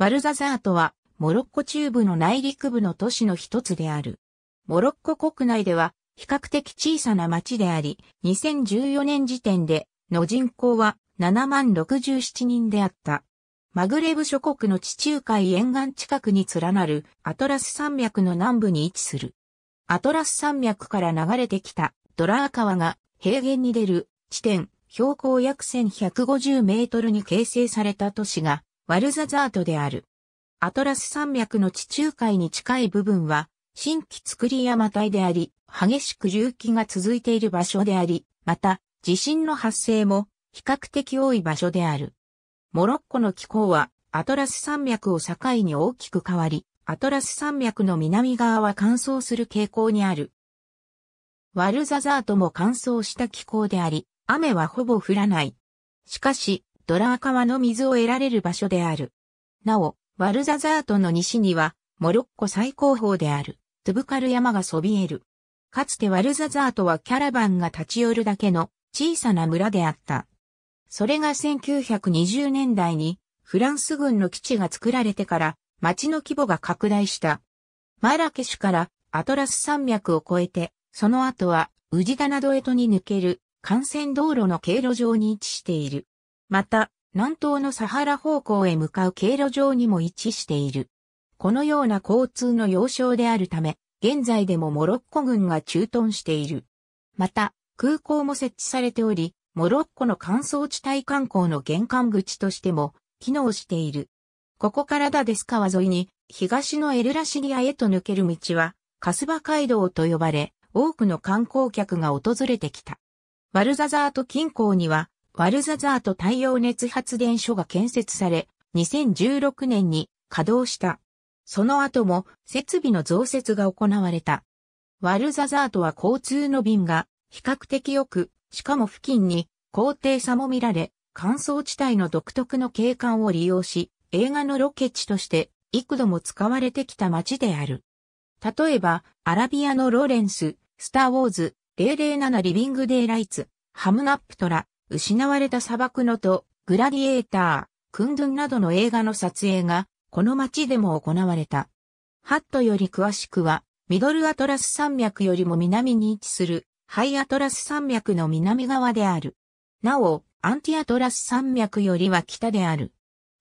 バルザザートは、モロッコ中部の内陸部の都市の一つである。モロッコ国内では、比較的小さな町であり、2014年時点で、の人口は7万67人であった。マグレブ諸国の地中海沿岸近くに連なるアトラス山脈の南部に位置する。アトラス山脈から流れてきたドラー川が平原に出る地点、標高約1150メートルに形成された都市がワルザザートである。アトラス山脈の地中海に近い部分は、新規作り山帯であり、激しく隆起が続いている場所であり、また、地震の発生も比較的多い場所である。モロッコの気候は、アトラス山脈を境に大きく変わり、アトラス山脈の南側は乾燥する傾向にある。ワルザザートも乾燥した気候であり、雨はほぼ降らない。しかし、ドラー川の水を得られる場所である。なお、ワルザザートの西には、モロッコ最高峰である、トゥブカル山がそびえる。かつてワルザザートはキャラバンが立ち寄るだけの小さな村であった。それが1920年代にフランス軍の基地が作られてから町の規模が拡大した。マラケシュからアトラス山脈を越えて、その後はウジダナドエトに抜ける幹線道路の経路上に位置している。また、南東のサハラ方向へ向かう経路上にも位置している。このような交通の要衝であるため、現在でもモロッコ軍が駐屯している。また、空港も設置されており、モロッコの乾燥地帯観光の玄関口としても機能している。ここからダデス川沿いに東のエルラシリアへと抜ける道はカスバ街道と呼ばれ多くの観光客が訪れてきた。ワルザザート近郊にはバルザザート太陽熱発電所が建設され、2016年に稼働した。その後も設備の増設が行われた。ワルザザートは交通の便が比較的良く、しかも付近に高低差も見られ、乾燥地帯の独特の景観を利用し、映画のロケ地として幾度も使われてきた街である。例えば、アラビアのローレンス、スターウォーズ、007リビングデイライツ、ハムナップトラ、失われた砂漠のと、グラディエーター、クンドゥンなどの映画の撮影が、この街でも行われた。ハットより詳しくは、ミドルアトラス山脈よりも南に位置する、ハイアトラス山脈の南側である。なお、アンティアトラス山脈よりは北である。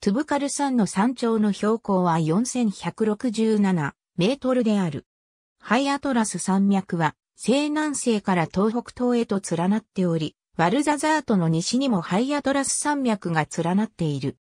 トゥブカル山の山頂の標高は4167メートルである。ハイアトラス山脈は西南西から東北東へと連なっており、ワルザザートの西にもハイアトラス山脈が連なっている。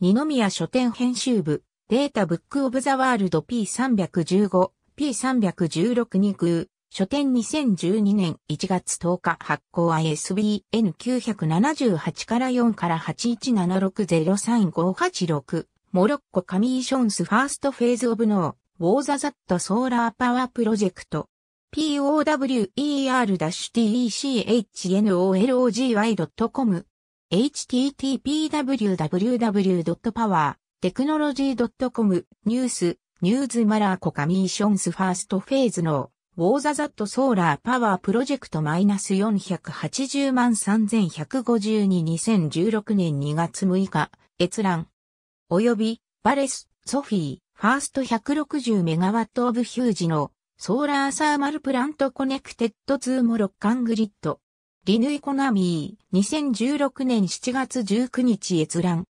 二宮書店編集部、データブックオブザワールド P315、P316 に空、書店2012年1月10日発行 ISBN978 から4から817603586、モロッコカミーションスファーストフェーズオブノー、ウォーザザットソーラーパワープロジェクト、power-tecnology.com h http://www.powertechnology.com ニュース、ニューズマラーコカミーションスファーストフェーズのウォーザザットソーラーパワープロジェクトマイナス480万31522016年2月6日、閲覧。及び、バレス、ソフィー、ファースト160メガワットオブヒュージのソーラーサーマルプラントコネクテッド2もカ巻グリッド。リヌイコナミー、2016年7月19日閲覧。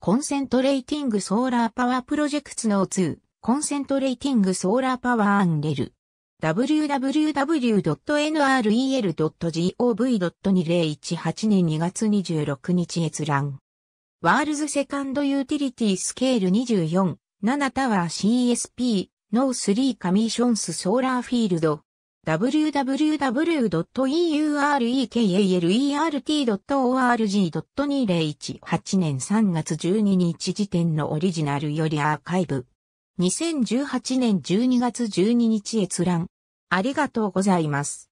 コンセントレーティングソーラーパワープロジェクツの2、コンセントレーティングソーラーパワーアンレル。www.nrel.gov.2018 年2月26日閲覧。ワールズセカンドユーティリティスケール24、7タワー CSP ノースリーカミーションスソーラーフィールド。www.eurekalerrt.org.2018 年3月12日時点のオリジナルよりアーカイブ。2018年12月12日閲覧。ありがとうございます。